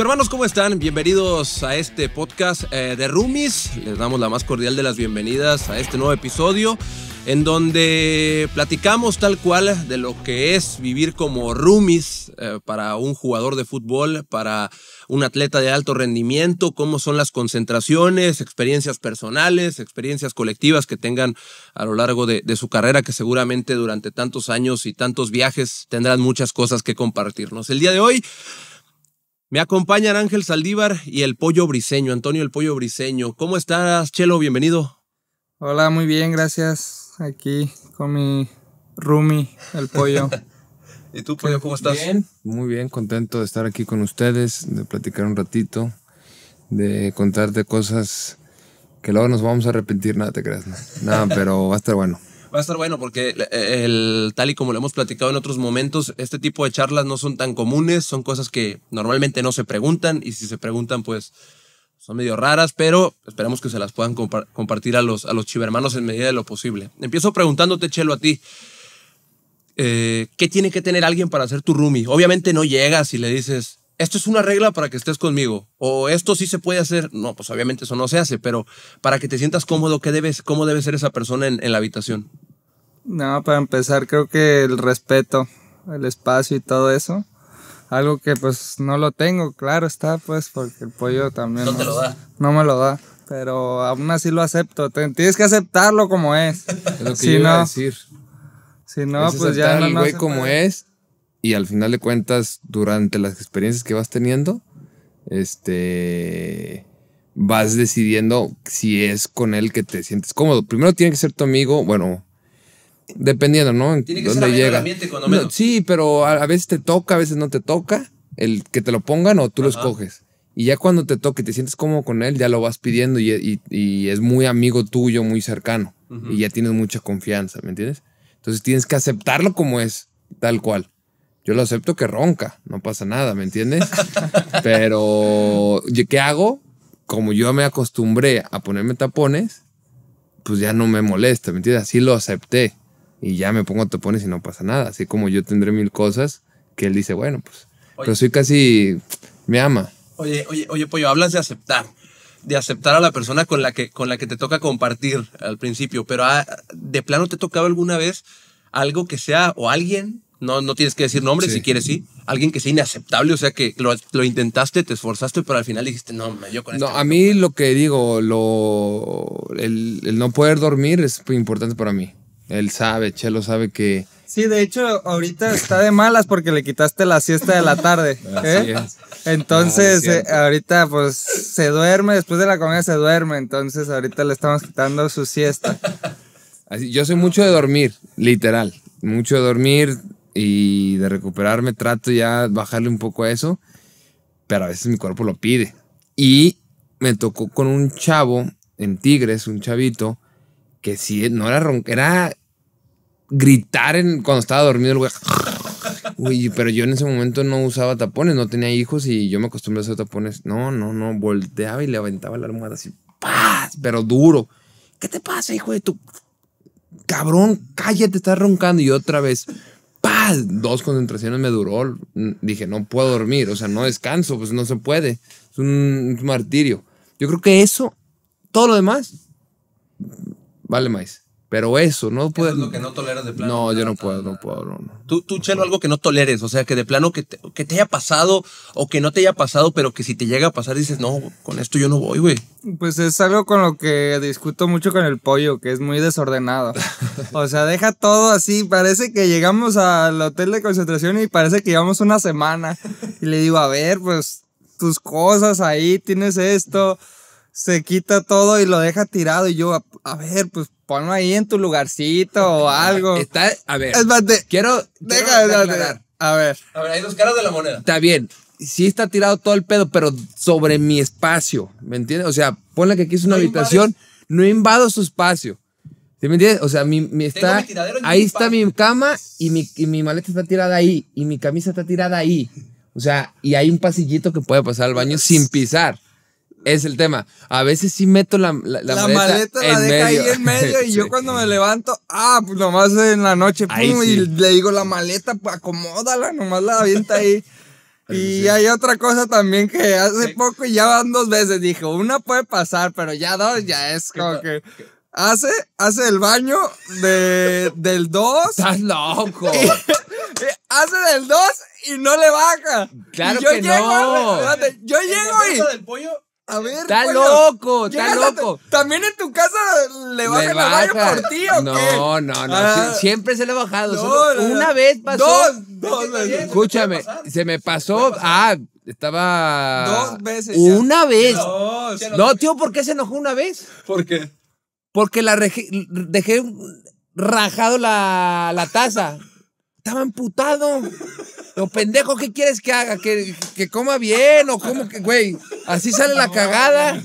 hermanos, ¿cómo están? Bienvenidos a este podcast eh, de Rumis. Les damos la más cordial de las bienvenidas a este nuevo episodio en donde platicamos tal cual de lo que es vivir como Rumis eh, para un jugador de fútbol, para un atleta de alto rendimiento, cómo son las concentraciones, experiencias personales, experiencias colectivas que tengan a lo largo de su carrera, que seguramente durante tantos años y tantos viajes tendrán muchas cosas que compartirnos. El día de hoy me acompañan Ángel Saldívar y el Pollo Briseño, Antonio el Pollo Briseño. ¿Cómo estás, Chelo? Bienvenido. Hola, muy bien, gracias. Aquí con mi Rumi, el Pollo. ¿Y tú, Pollo, cómo estás? Bien. Muy bien, contento de estar aquí con ustedes, de platicar un ratito, de contarte cosas que luego nos vamos a arrepentir, nada te creas, nada, pero va a estar bueno. Va a estar bueno porque eh, el, tal y como lo hemos platicado en otros momentos, este tipo de charlas no son tan comunes, son cosas que normalmente no se preguntan y si se preguntan pues son medio raras, pero esperamos que se las puedan compartir a los, a los chivermanos en medida de lo posible. Empiezo preguntándote, Chelo, a ti. Eh, ¿Qué tiene que tener alguien para hacer tu roomie? Obviamente no llegas y le dices, esto es una regla para que estés conmigo, o esto sí se puede hacer. No, pues obviamente eso no se hace, pero para que te sientas cómodo, ¿qué debes, ¿cómo debe ser esa persona en, en la habitación? No, para empezar creo que el respeto, el espacio y todo eso. Algo que pues no lo tengo, claro está, pues porque el pollo también... No, lo me lo da, pero aún así lo acepto. Tienes que aceptarlo como es. es lo que decir. Si no, pues ya... güey como es y al final de cuentas, durante las experiencias que vas teniendo, este vas decidiendo si es con él que te sientes cómodo. Primero tiene que ser tu amigo, bueno, Dependiendo, ¿no? dónde llega. sí, pero a, veces te toca, a veces no te toca el que te lo pongan o tú lo escoges. Y ya cuando te toque y te sientes como con él, ya lo vas pidiendo y, es muy amigo tuyo, muy cercano. Y ya tienes mucha confianza, ¿me entiendes? Entonces tienes que aceptarlo como es, tal cual. Yo lo acepto que ronca, no pasa nada, ¿me entiendes? Pero, ¿qué hago? Como yo me acostumbré a ponerme tapones, pues ya no me molesta, ¿me entiendes? Así lo acepté y ya me pongo topones y no pasa nada. Así como yo tendré mil cosas que él dice, bueno, pues. pero soy casi. Me ama. Oye, oye, oye, pollo, hablas de aceptar. De aceptar a la persona con la que, con la que te toca compartir al principio. Pero ah, de plano te ha tocado alguna vez algo que sea o alguien. No, no tienes que decir nombre si quieres, sí. Alguien que sea inaceptable, o sea que lo, lo intentaste, te esforzaste, pero al final dijiste, no, yo con No, este a mí lo que digo, lo, el, el no poder dormir es importante para mí. Él sabe, Chelo sabe que... Sí, de hecho, ahorita está de malas porque le quitaste la siesta de la tarde. ¿eh? Entonces, eh, ahorita pues se duerme, después de la comida se duerme, entonces ahorita le estamos quitando su siesta. Así, yo soy mucho de dormir, literal, mucho de dormir y de recuperarme, trato ya bajarle un poco a eso, pero a veces mi cuerpo lo pide. Y me tocó con un chavo en Tigres, un chavito, que sí, no era ronco, era gritar en, cuando estaba dormido el güey. Uy, pero yo en ese momento no usaba tapones, no tenía hijos y yo me acostumbré a hacer tapones. No, no, no, volteaba y le aventaba la almohada así, ¡paz! pero duro. ¿Qué te pasa, hijo de tu cabrón? Cállate, estás roncando y otra vez. ¡Paz! Dos concentraciones me duró. Dije, no puedo dormir, o sea, no descanso, pues no se puede. Es un martirio. Yo creo que eso, todo lo demás, vale más. Pero eso, no puedes... es lo que no toleras de plano. No, yo no ah, puedo, no ah. puedo, Tú, Chelo, algo que no toleres, o sea, que de plano que te, que te haya pasado o que no te haya pasado, pero que si te llega a pasar dices, no, con esto yo no voy, güey. Pues es algo con lo que discuto mucho con el pollo, que es muy desordenado. o sea, deja todo así, parece que llegamos al hotel de concentración y parece que llevamos una semana. Y le digo, a ver, pues tus cosas ahí, tienes esto se quita todo y lo deja tirado. Y yo, a, ver, pues ponlo ahí en tu lugarcito o algo. Está, a ver. quiero. Deja A ver. A ver, hay dos caras de la moneda. Está bien. Sí está tirado todo el pedo, pero sobre mi espacio. ¿Me entiendes? O sea, ponle que aquí es una habitación. No invado su espacio. me entiendes? O sea, mi, está, ahí está mi cama y mi, y mi maleta está tirada ahí y mi camisa está tirada ahí. O sea, y hay un pasillito que puede pasar al baño sin pisar. Es el tema. A veces sí meto la, la, la, maleta, la deja ahí en medio y yo cuando me levanto, ah, pues nomás en la noche, pum, y le digo la maleta, pues acomódala, nomás la avienta ahí. Y hay otra cosa también que hace poco ya van dos veces, dijo, una puede pasar, pero ya dos, ya es como que... Hace, hace el baño de, del 2. Estás loco. hace del dos y no le baja. Claro yo que llego, no. Yo llego y... A está loco, está loco. También en tu casa le baja. por ti, ¿o no, No, no, no. Ah. siempre se le ha bajado. una vez pasó. Dos, dos veces. Escúchame, se me pasó. Ah, estaba. Dos veces. Una vez. No, tío, ¿por qué se enojó una vez? ¿Por qué? Porque la dejé rajado la, taza. Estaba emputado. Lo pendejo, ¿qué quieres que haga? ¿Que, que coma bien o cómo que, güey? Así sale la cagada.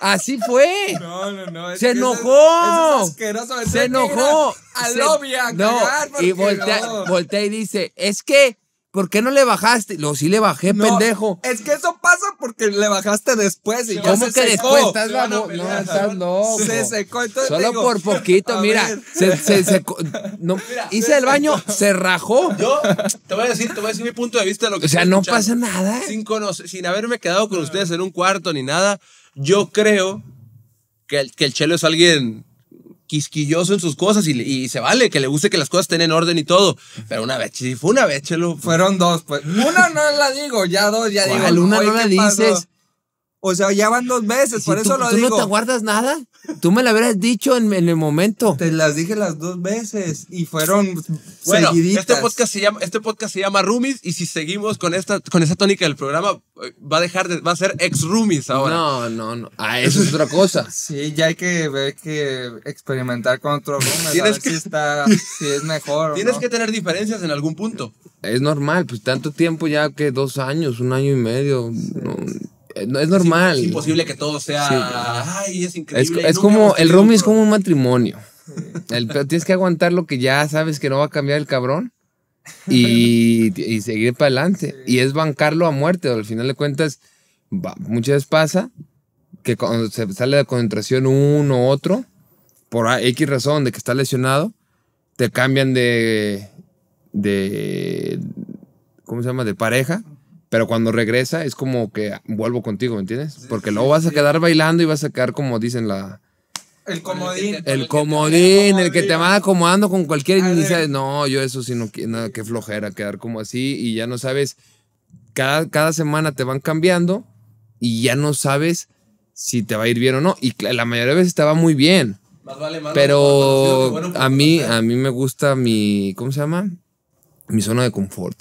Así fue. No, no, no. Se enojó. Eso, es se enojó. Se enojó. Al lobby no, Y voltea, voltea y dice, es que ¿Por qué no le bajaste? Lo sí le bajé, pendejo. Es que eso pasa porque le bajaste después y ¿Cómo ya se que después estás No, estás Se secó. Solo por poquito, mira. Se, secó. hice el baño, se rajó. Yo te voy a decir, te voy a decir mi punto de vista de lo que O sea, no pasa nada. Sin, sin haberme quedado con ustedes en un cuarto ni nada, yo creo que que el Chelo es alguien quisquilloso en sus cosas y, se vale que le guste que las cosas estén en orden y todo. Pero una vez, sí, fue una vez, chelo. Fueron dos, pues. Una no la digo, ya dos, ya digo. no la dices. O sea, ya van dos meses por eso lo digo. ¿Tú no te guardas nada? Tú me la habrás dicho en, el momento. Te las dije las dos veces y fueron seguiditas. Este podcast se llama, este podcast se llama Roomies y si seguimos con esta, con esa tónica del programa va a dejar de, va a ser ex Roomies ahora. No, no, no. Ah, eso es otra cosa. sí, ya hay que que experimentar con otro roomies a que, si si es mejor. Tienes que tener diferencias en algún punto. Es normal, pues tanto tiempo ya que dos años, un año y medio. No, eh, es normal. Es, imposible que todo sea. Ay, es increíble. Es, como el roomie es como un matrimonio. El, tienes que aguantar lo que ya sabes que no va a cambiar el cabrón y, y seguir para adelante. Y es bancarlo a muerte. Al final de cuentas, muchas veces pasa que cuando se sale de concentración uno u otro, por X razón de que está lesionado, te cambian de. de ¿Cómo se llama? De pareja pero cuando regresa es como que vuelvo contigo, ¿me entiendes? Porque luego vas a quedar bailando y vas a quedar como dicen la... El comodín. El, comodín, el que te va acomodando con cualquier iniciativa. No, yo eso sí, no, nada qué flojera quedar como así y ya no sabes, cada, cada semana te van cambiando y ya no sabes si te va a ir bien o no. Y la mayoría de veces te va muy bien. Más vale, más pero a mí, a mí me gusta mi, ¿cómo se llama? Mi zona de confort.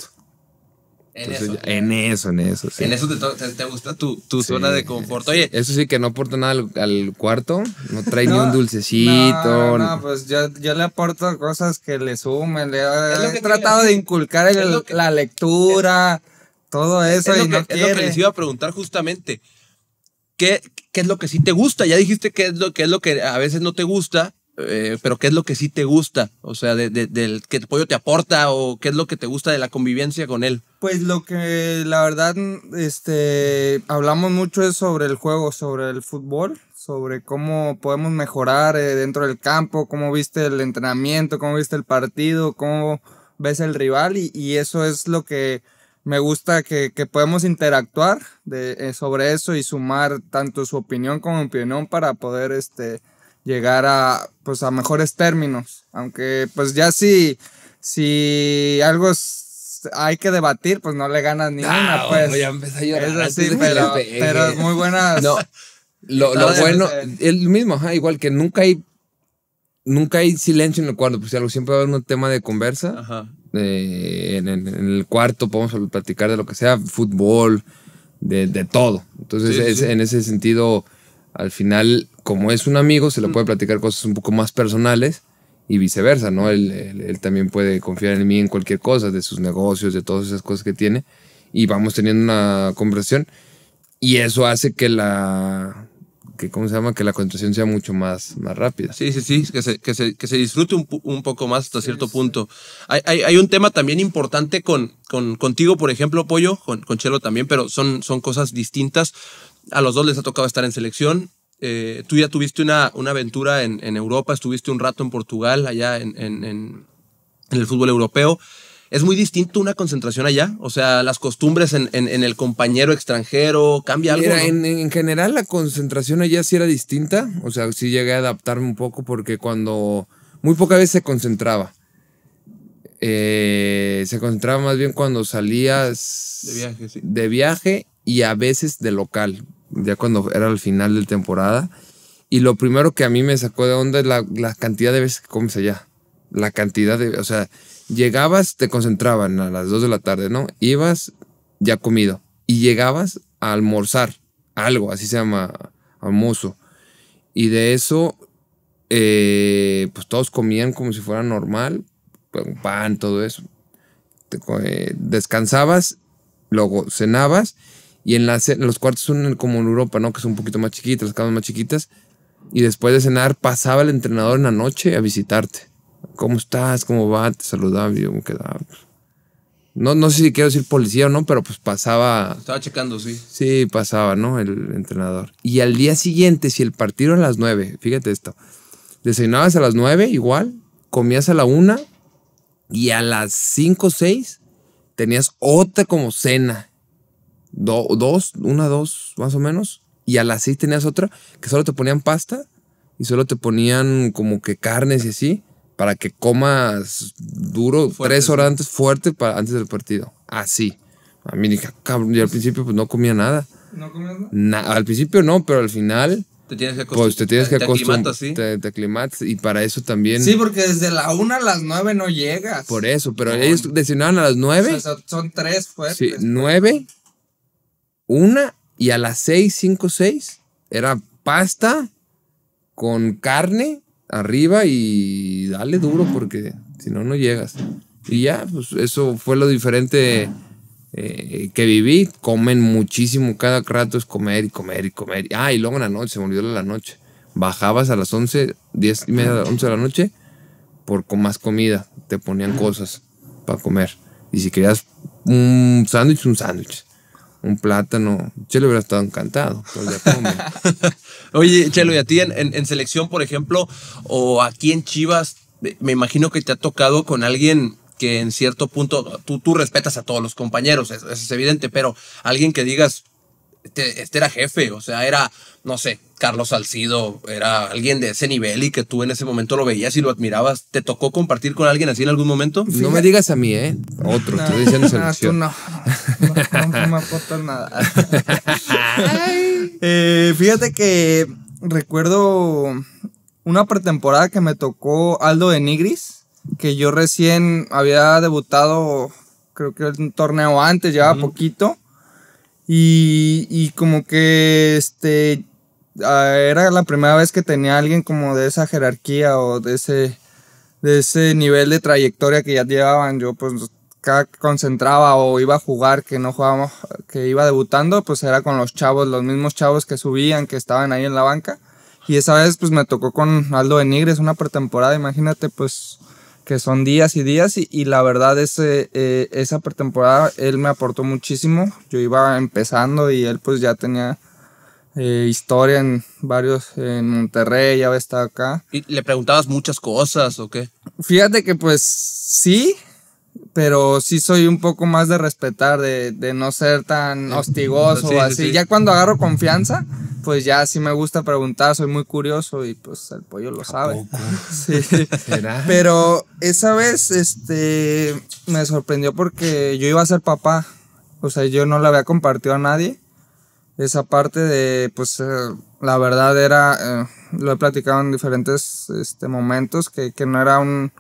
En, eso, en eso. en eso, te, gusta tu, zona de confort. Oye. Eso sí, que no aporta nada al, cuarto. No trae ni un dulcecito. No, pues yo, le aporto cosas que le sumen. Le he, tratado de inculcar en la lectura, todo eso. Es lo, que, no es lo que les iba a preguntar justamente. ¿Qué, ¿Qué es lo que sí te gusta? Ya dijiste qué es lo que es lo que a veces no te gusta eh, pero qué es lo que sí te gusta, o sea, de, que pollo te aporta o qué es lo que te gusta de la convivencia con él. Pues lo que la verdad, este, hablamos mucho es sobre el juego, sobre el fútbol, sobre cómo podemos mejorar eh, dentro del campo, cómo viste el entrenamiento, cómo viste el partido, cómo ves el rival y, eso es lo que me gusta que, podemos interactuar de, eh, sobre eso y sumar tanto su opinión como mi opinión para poder, este, llegar a, pues, a mejores términos. Aunque, pues, ya si, si algo hay que debatir, pues no le ganas Ni ah, nada. pues. Ya Es así, pero, pero es muy buena. No, lo, bueno, El mismo, ajá, igual que nunca hay, nunca hay silencio en el cuarto, pues algo siempre va a haber un tema de conversa. en, el cuarto podemos platicar de lo que sea, fútbol, de, todo. Entonces, en ese sentido, al final, como es un amigo, se le puede platicar cosas un poco más personales y viceversa, ¿no? Él, él, también puede confiar en mí en cualquier cosa, de sus negocios, de todas esas cosas que tiene, y vamos teniendo una conversación y eso hace que la... Que, ¿Cómo se llama? Que la conversación sea mucho más, más rápida. Sí, sí, sí, que se, que se, que se disfrute un, poco más hasta cierto punto. Hay, hay, hay, un tema también importante con, con contigo, por ejemplo, Pollo, con, con Chelo también, pero son, son cosas distintas. A los dos les ha tocado estar en selección, eh, tú ya tuviste una, una aventura en, Europa, estuviste un rato en Portugal, allá en, el fútbol europeo. Es muy distinto una concentración allá, o sea, las costumbres en, el compañero extranjero, cambia algo. Mira, en, general la concentración allá sí era distinta, o sea, sí llegué a adaptarme un poco porque cuando muy poca vez se concentraba. Eh, se concentraba más bien cuando salías de viaje, sí. de viaje y a veces de local, ya cuando era el final de temporada. Y lo primero que a mí me sacó de onda es la, cantidad de veces que comes allá. La cantidad de, o sea, llegabas, te concentraban a las 2 de la tarde, ¿no? Ibas ya comido y llegabas a almorzar algo, así se llama almuerzo. Y de eso, eh, pues todos comían como si fuera normal, pues, pan, todo eso. Eh, descansabas, luego cenabas y en los cuartos son como en Europa, ¿no? Que son un poquito más chiquitas, las camas más chiquitas. Y después de cenar pasaba el entrenador en la noche a visitarte. ¿Cómo estás? ¿Cómo va? Te saludaba. No, no sé si quiero decir policía o no, pero pues pasaba. Estaba checando, sí. Sí, pasaba, ¿no? El entrenador. Y al día siguiente, si el partido era a las nueve, fíjate esto. Desayunabas a las 9, igual. Comías a la una. Y a las 5 o seis, tenías otra como cena dos, una, dos más o menos, y a las seis tenías otra que solo te ponían pasta y solo te ponían como que carnes y así para que comas duro tres horas antes fuerte para, antes del partido. Así. A mí dije, cabrón, yo al principio pues no comía nada. ¿No comías nada? al principio no, pero al final... Te tienes que acostumbrar. Pues te tienes que Te, aclimatas y para eso también. Sí, porque desde la una a las nueve no llegas. Por eso, pero ellos designaban a las nueve son tres fuertes. Sí, una y a las 6, cinco seis era pasta con carne arriba y dale duro porque si no, no llegas. Y ya, pues eso fue lo diferente eh, que viví. Comen muchísimo, cada rato es comer y comer y comer. Ah, y luego en la noche, se me la noche. Bajabas a las 11, diez y media, once de la noche por con más comida. Te ponían cosas para comer. Y si querías un sándwich, un sándwich un plátano. Chelo hubiera estado encantado. Oye, Chelo, ¿y a ti en, selección, por ejemplo, o aquí en Chivas, eh, me imagino que te ha tocado con alguien que en cierto punto tú, tú respetas a todos los compañeros, eso es evidente, pero alguien que digas, este, era jefe, o sea, era, no sé, Carlos Salcido, era alguien de ese nivel y que tú en ese momento lo veías y lo admirabas. ¿Te tocó compartir con alguien así en algún momento? No me digas a mí, ¿eh? Otro, no, diciendo no, tú no, no, me nada. Eh, fíjate que recuerdo una pretemporada que me tocó Aldo de Nigris, que yo recién había debutado, creo que un torneo antes, llevaba poquito. Y, como que este ah, era la primera vez que tenía alguien como de esa jerarquía o de ese, de ese nivel de trayectoria que ya llevaban. Yo pues cada concentraba o iba a jugar, que no jugábamos, que iba debutando, pues era con los chavos, los mismos chavos que subían, que estaban ahí en la banca. Y esa vez pues me tocó con Aldo Benigres una pretemporada, imagínate pues que son días y días y, la verdad ese, eh, esa pretemporada él me aportó muchísimo. Yo iba empezando y él pues ya tenía eh, historia en varios, en Monterrey, ya estado acá. ¿Y le preguntabas muchas cosas o qué? Fíjate que pues sí, pero sí soy un poco más de respetar, de, no ser tan hostigoso o así. Ya cuando agarro confianza, pues ya sí me gusta preguntar, soy muy curioso y pues el pollo lo sabe. Pero esa vez este me sorprendió porque yo iba a ser papá. O sea, yo no la había compartido a nadie. Esa parte de, pues, eh, la verdad era, eh, lo he platicado en diferentes este, momentos, que no era un,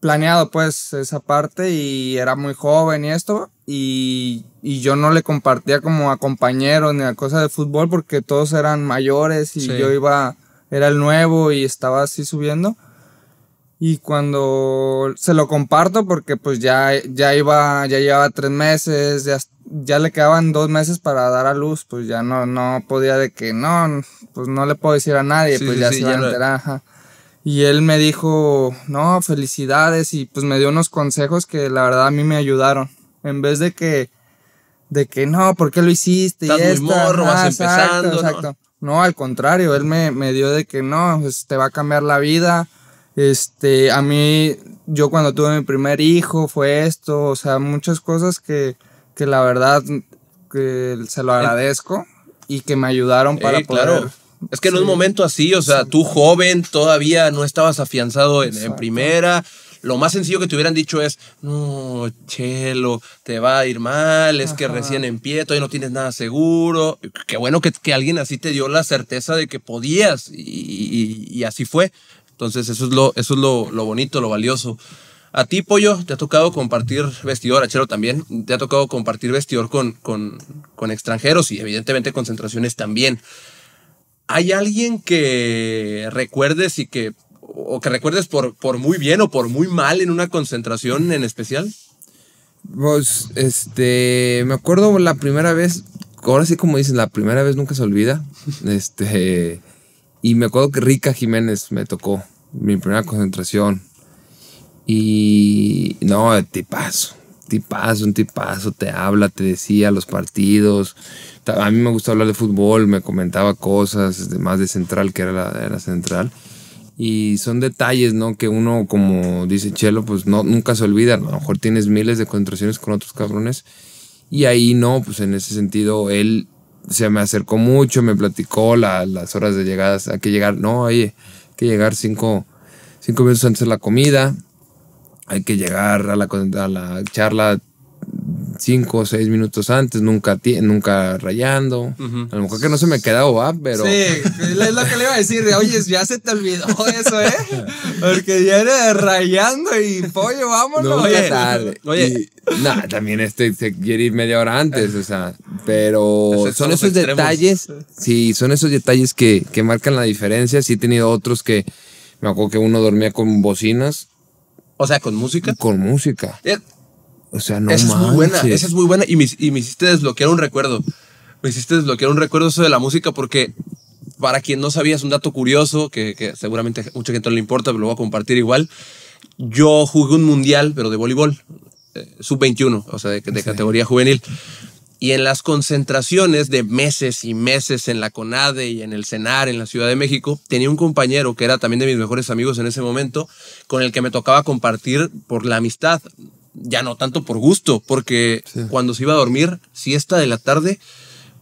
planeado pues esa parte y era muy joven y esto y, yo no le compartía como a compañeros ni a cosas de fútbol porque todos eran mayores y yo iba, era el nuevo y estaba así subiendo y cuando se lo comparto porque pues ya, ya iba, ya llevaba tres meses, ya, le quedaban dos meses para dar a luz, pues ya no, no podía de que no, pues no le puedo decir a nadie, pues ya se iba a y él me dijo, no, felicidades y pues me dio unos consejos que la verdad a mí me ayudaron. En vez de que, de que no, ¿por qué lo hiciste? y esta, muy empezando. ¿no? al contrario, él me, dio de que no, pues, te va a cambiar la vida. Este, a mí, yo cuando tuve mi primer hijo fue esto, o sea, muchas cosas que, que la verdad que se lo agradezco y que me ayudaron para poder... Es que en un momento así, o sea, tú joven, todavía no estabas afianzado en, primera. Lo más sencillo que te hubieran dicho es, no, chelo, te va a ir mal, es que recién pie, todavía no tienes nada seguro. Qué bueno que, que, alguien así te dio la certeza de que podías y, así fue. Entonces eso es, lo, eso es lo, bonito, lo valioso. A ti, Pollo, te ha tocado compartir vestidor, a Chelo también, te ha tocado compartir vestidor con, con, con extranjeros y evidentemente concentraciones también. ¿Hay alguien que recuerdes y que, o que recuerdes por, por muy bien o por muy mal en una concentración en especial? Pues, este, me acuerdo la primera vez, ahora sí como dicen la primera vez nunca se olvida. Este, y me acuerdo que Rica Jiménez me tocó, mi primera concentración. Y no, te paso tipazo, un tipazo, te habla, te decía los partidos. A mí me gusta hablar de fútbol, me comentaba cosas más de central, que era la, era central. Y son detalles, ¿no? Que uno, como dice Chelo, pues no, nunca se olvida. A lo mejor tienes miles de concentraciones con otros cabrones. Y ahí no, pues en ese sentido, él se me acercó mucho, me platicó las horas de llegadas. Hay que llegar, no, oye, hay que llegar cinco, cinco minutos antes de la comida hay que llegar a la, charla cinco o seis minutos antes, nunca, nunca rayando. A lo mejor que no se me queda va, pero. Sí, es lo que le iba a decir. Oye, ya se te olvidó eso, ¿eh? Porque ya era rayando y pollo, vámonos. No, oye, tarde. Oye. Nada, también este se quiere ir media hora antes, o sea. Pero son esos detalles. Sí, son esos detalles que, que marcan la diferencia. Sí, he tenido otros que. Me acuerdo que uno dormía con bocinas o sea, con música. Con música. Eh, o sea, no esa es muy buena, esa es muy buena. Y me, hiciste desbloquear un recuerdo. Me hiciste desbloquear un recuerdo eso de la música porque para quien no sabía es un dato curioso que, seguramente a mucha gente no le importa, pero lo voy a compartir igual. Yo jugué un mundial, pero de voleibol, eh, sub-21, o sea, de, categoría juvenil. Y en las concentraciones de meses y meses en la CONADE y en el CENAR en la Ciudad de México, tenía un compañero que era también de mis mejores amigos en ese momento, con el que me tocaba compartir por la amistad, ya no tanto por gusto, porque cuando se iba a dormir, siesta de la tarde,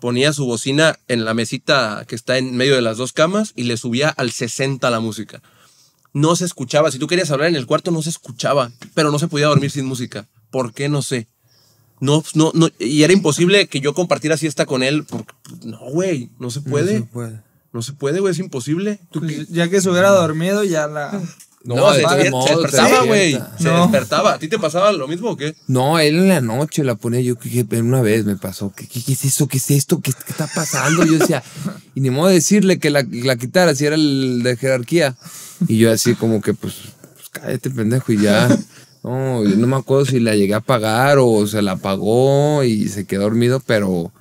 ponía su bocina en la mesita que está en medio de las dos camas y le subía al 60 la música. No se escuchaba, si tú querías hablar en el cuarto no se escuchaba, pero no se podía dormir sin música. ¿Por qué? No sé. No, no, no, y era imposible que yo compartiera siesta con él. no, güey, no se puede. No se puede. güey, es imposible. Pues, ya que se hubiera dormido, ya la. No, se, despertaba, güey. Se, despertaba. ¿A ti te pasaba lo mismo o qué? No, él en la noche la ponía. Yo una vez me pasó. ¿Qué, es eso? ¿Qué es esto? ¿Qué, está pasando? Yo decía, y ni modo de decirle que la, la quitara si era el de jerarquía. Y yo así como que, pues, pues cállate, pendejo, y ya. No, no me acuerdo si la llegué a pagar o se la pagó y se quedó dormido, pero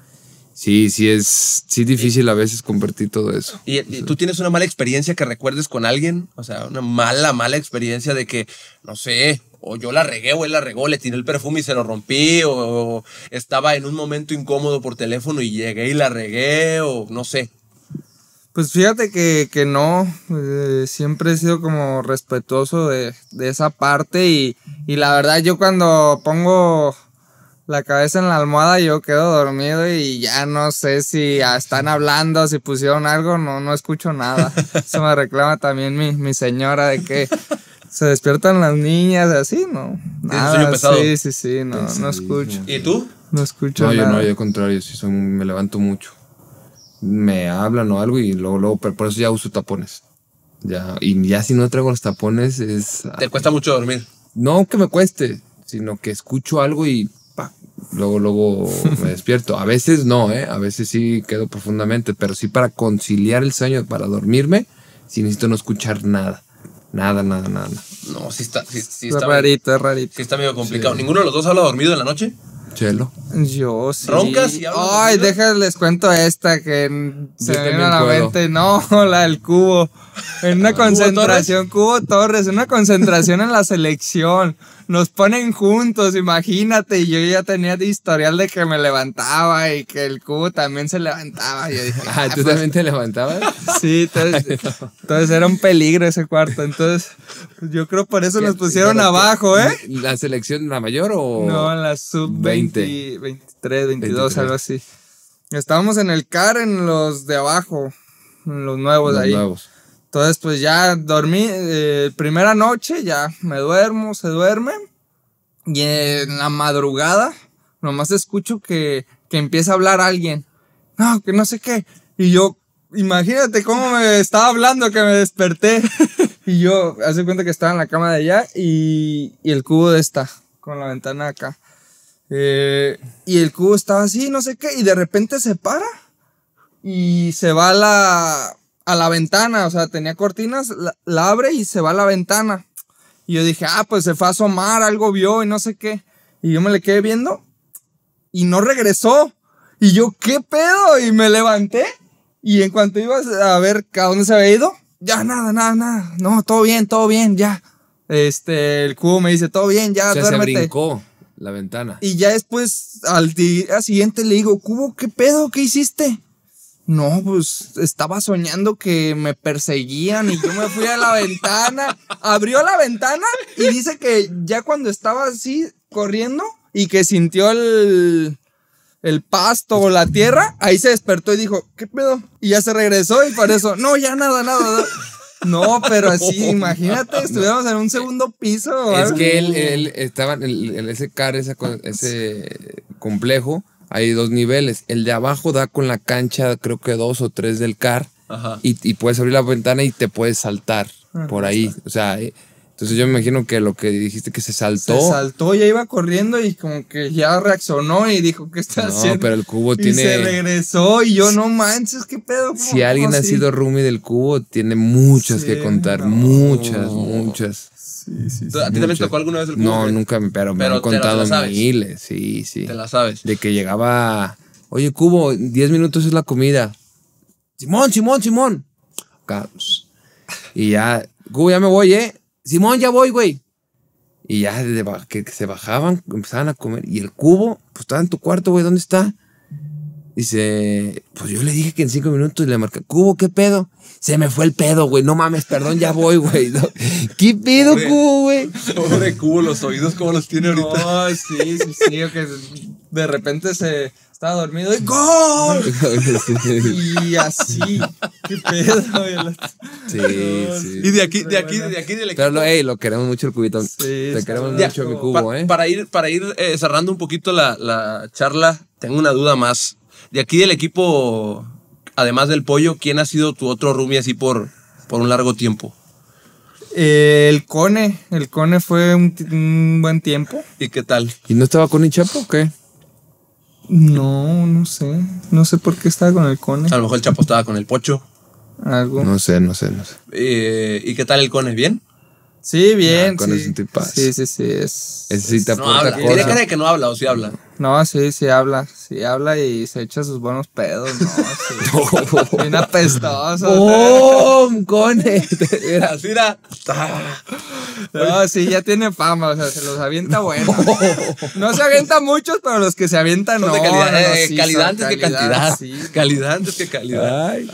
sí, sí es sí difícil a veces convertir todo eso. ¿Y, tú tienes una mala experiencia que recuerdes con alguien? O sea, una mala, mala experiencia de que, no sé, o yo la regué o él la regó, le tiré el perfume y se lo rompí, o estaba en un momento incómodo por teléfono y llegué y la regué, o no sé, pues fíjate que, no, eh, siempre he sido como respetuoso de, esa parte y, la verdad yo cuando pongo la cabeza en la almohada yo quedo dormido y ya no sé si están hablando, si pusieron algo, no, no escucho nada. Eso me reclama también mi, señora de que se despiertan las niñas, así, ¿no? sí, sí, sí, no, no escucho. ¿Y tú? No escucho no, yo no, yo al contrario, sí, me levanto mucho me hablan o algo y luego, luego, por eso ya uso tapones. Ya, y ya si no traigo los tapones es... ¿Te cuesta mucho dormir? No que me cueste, sino que escucho algo y pa, luego, luego me despierto. A veces no, ¿eh? A veces sí quedo profundamente, pero sí para conciliar el sueño, para dormirme, sí necesito no escuchar nada. Nada, nada, nada. No, sí está, está, rarito, Sí está medio complicado. ¿Ninguno de los dos habla dormido en la noche? Chelo. Yo sí. ¿Roncas Ay, cuento esta que se me a la mente. No, la del cubo. En una concentración, Cubo Torres, en una concentración en la selección. Nos ponen juntos, imagínate. Y yo ya tenía historial de que me levantaba y que el Cubo también se levantaba. Yo ah, ah, ¿tú pues". también te levantabas? Sí, entonces, era un peligro ese cuarto. Entonces, yo creo por eso nos pusieron abajo, ¿eh? ¿La selección la mayor o.? No, la sub 20, 23, 22, algo así. Estábamos en el CAR, en los de abajo, los nuevos ahí. Entonces, pues ya dormí, eh, primera noche, ya me duermo, se duerme. Y en la madrugada, nomás escucho que, que empieza a hablar alguien. No, que no sé qué. Y yo, imagínate cómo me estaba hablando que me desperté. y yo, hace cuenta que estaba en la cama de allá y, el cubo de esta, con la ventana acá. Eh, y el cubo estaba así, no sé qué, y de repente se para y se va la, a la ventana, o sea, tenía cortinas, la, abre y se va a la ventana. Y yo dije, ah, pues se fue a asomar, algo vio y no sé qué. Y yo me le quedé viendo y no regresó. Y yo, ¿qué pedo? Y me levanté y en cuanto iba a ver a dónde se había ido, ya nada, nada, nada. No, todo bien, todo bien, ya. Este, el cubo me dice, todo bien, ya, duérmete. Se brincó la ventana. Y ya después, al día siguiente, le digo, cubo, ¿qué pedo? ¿Qué hiciste? No, pues estaba soñando que me perseguían y yo me fui a la ventana. Abrió la ventana y dice que ya cuando estaba así corriendo y que sintió el, el pasto o la tierra, ahí se despertó y dijo, ¿qué pedo? Y ya se regresó y por eso, no, ya nada, nada. No, pero así, imagínate, estuviéramos en un segundo piso. Es que él, estaba, en ese car, ese complejo hay dos niveles. El de abajo da con la cancha, creo que dos o tres del car. Ajá. Y, puedes abrir la ventana y te puedes saltar ah, por ahí. O sea, eh, entonces yo me imagino que lo que dijiste que se saltó. Se saltó, ya iba corriendo y como que ya reaccionó y dijo, que está no, haciendo? No, pero el cubo tiene... se regresó y yo, no manches, qué pedo. Si alguien ha sido roomie del cubo, tiene muchas que contar, muchas, muchas. Sí, sí, ¿A ti también tocó alguna vez el cubo? No, nunca, pero me han contado miles, sí, sí. Te la sabes. De que llegaba, oye, cubo, 10 minutos es la comida. Simón, Simón, Simón. Carlos. Y ya, cubo, ya me voy, ¿eh? Simón, ya voy, güey. Y ya que, se bajaban, empezaban a comer. Y el cubo, pues estaba en tu cuarto, güey, ¿dónde está? Dice, pues yo le dije que en cinco minutos le marca, cubo, ¿qué pedo? Se me fue el pedo, güey. No mames, perdón, ya voy, güey. ¿Qué pedo, cubo, güey? Hombre, cubo, los oídos, como los tiene ahorita? sí, sí, sí, que de repente se estaba dormido y ¡Gol! y así. ¡Qué pedo! Sí, sí. Y de aquí, de aquí, de aquí del equipo. Pero lo, hey, lo queremos mucho el cubito. Sí, Te queremos mucho, mi cubo, ¿eh? Para ir, para ir eh, cerrando un poquito la, charla, tengo una duda más. De aquí del equipo, además del pollo, ¿quién ha sido tu otro roomie así por, por un largo tiempo? Eh, el Cone, el Cone fue un, buen tiempo. ¿Y qué tal? ¿Y no estaba con Chapo o qué? No, no sé. No sé por qué estaba con el Cone. A lo mejor el Chapo estaba con el Pocho. Algo. No sé, no sé, no sé. Eh, ¿Y qué tal el Cone? ¿Bien? Sí, bien. Cone sí. Sí, sí, sí. Es, sí te Tiene cara de que no habla o sí habla. No, sí, sí habla, sí habla y se echa sus buenos pedos, no, sí. Viene apestoso. ¡Oh, cone! Mira, mira. No, sí, ya tiene fama, o sea, se los avienta bueno. No se avienta muchos, pero los que se avientan no. De calidad, eh, calidad antes que cantidad. Sí. Calidad antes que calidad. Ay,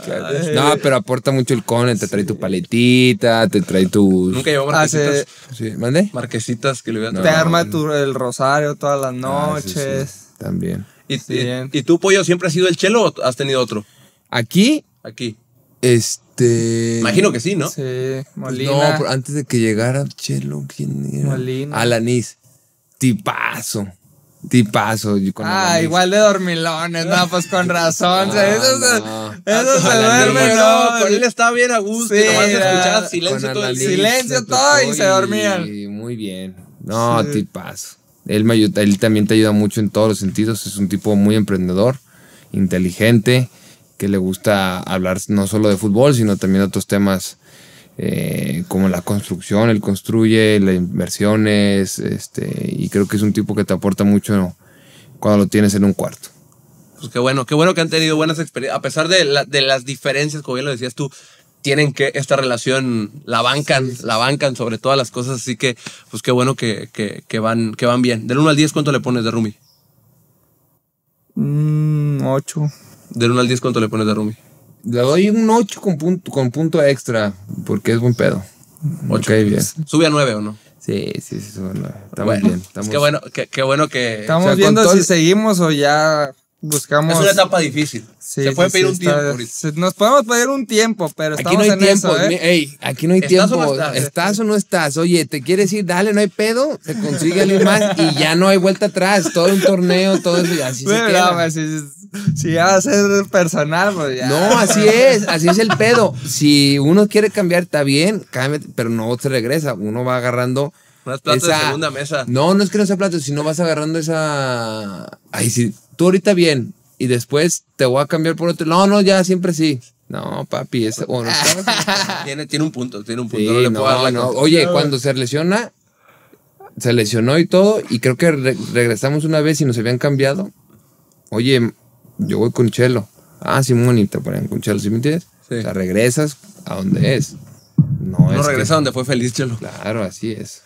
No, pero aporta mucho el cone, te trae tu paletita, te trae tu... Nunca llevó ah, marquesitas. Sí, ¿mande? Marquesitas que le dar Te arma tu, el rosario todas las ah, noches. También. Pues, ¿Y, tú, Pollo, siempre has sido el chelo o has tenido otro? Aquí. Aquí. Este. Imagino que sí, ¿no? Sí, pues Molina. No, antes de que llegara el Chelo, ¿quién era? Alanis. Tipazo. Tipazo. ah, igual de dormilones, no, pues con razón. eso es eso duerme, no. Con pues. él estaba bien a gusto. Sí, escuchaba silencio todo. silencio todo y se dormían. Y muy bien. No, tipazo. Él, ayuda, él también te ayuda mucho en todos los sentidos. Es un tipo muy emprendedor, inteligente, que le gusta hablar no solo de fútbol, sino también de otros temas eh, como la construcción. Él construye, las inversiones, este, y creo que es un tipo que te aporta mucho cuando lo tienes en un cuarto. Pues qué bueno, qué bueno que han tenido buenas experiencias, a pesar de, de las diferencias, como bien lo decías tú, tienen que, esta relación la bancan, la bancan sobre todas las cosas, así que pues qué bueno que, van, que van bien. Del 1 al 10, ¿cuánto le pones de Rumi? 8. Mm, Del 1 al 10, ¿cuánto le pones de Rumi? Le doy un 8 con punto, con punto extra, porque es buen pedo. 8. bien. ¿Sube a 9 o no? Sí, sí, sí, sube a 9. Estamos bueno, bien. Estamos... Pues qué bueno, qué, bueno que... Estamos viendo si seguimos o ya buscamos. Es una etapa difícil. se puede pedir un tiempo. Nos podemos pedir un tiempo, pero aquí estamos no hay en tiempo. Eso, ¿eh? aquí no hay ¿Estás tiempo. O no estás? o no estás? Oye, ¿te quieres ir? Dale, no hay pedo. Se consigue alguien más y ya no hay vuelta atrás. Todo un torneo, todo eso. así pues, si, ya va a ser personal, pues ya. No, así es. Así es el pedo. Si uno quiere cambiar, está bien, cámbiate, pero no se regresa. Uno va agarrando no es de segunda mesa. No, no es que no sea plato, sino vas agarrando esa. Ay, si tú ahorita bien y después te voy a cambiar por otro. No, no, ya siempre sí. No, papi, es. Bueno, tiene, tiene un punto, tiene un punto. Oye, cuando se lesiona, se lesionó y todo, y creo que regresamos una vez y nos habían cambiado. Oye, yo voy con Chelo. Ah, Simón, y te ponen con Chelo, ¿sí me entiendes? O sea, regresas a donde es. No, no regresa a donde fue feliz, Chelo. Claro, así es.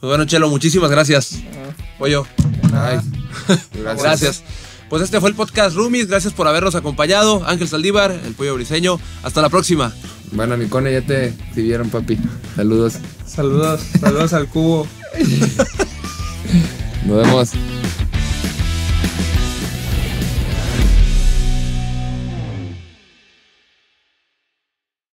Pues bueno, Chelo, muchísimas gracias. Pollo. Gracias. Pues este fue el podcast Rumis. Gracias por habernos acompañado. Ángel Saldívar, el Pollo Briseño. Hasta la próxima. Bueno, cone ya te vieron, papi. Saludos. Saludos. Saludos al cubo. Nos vemos.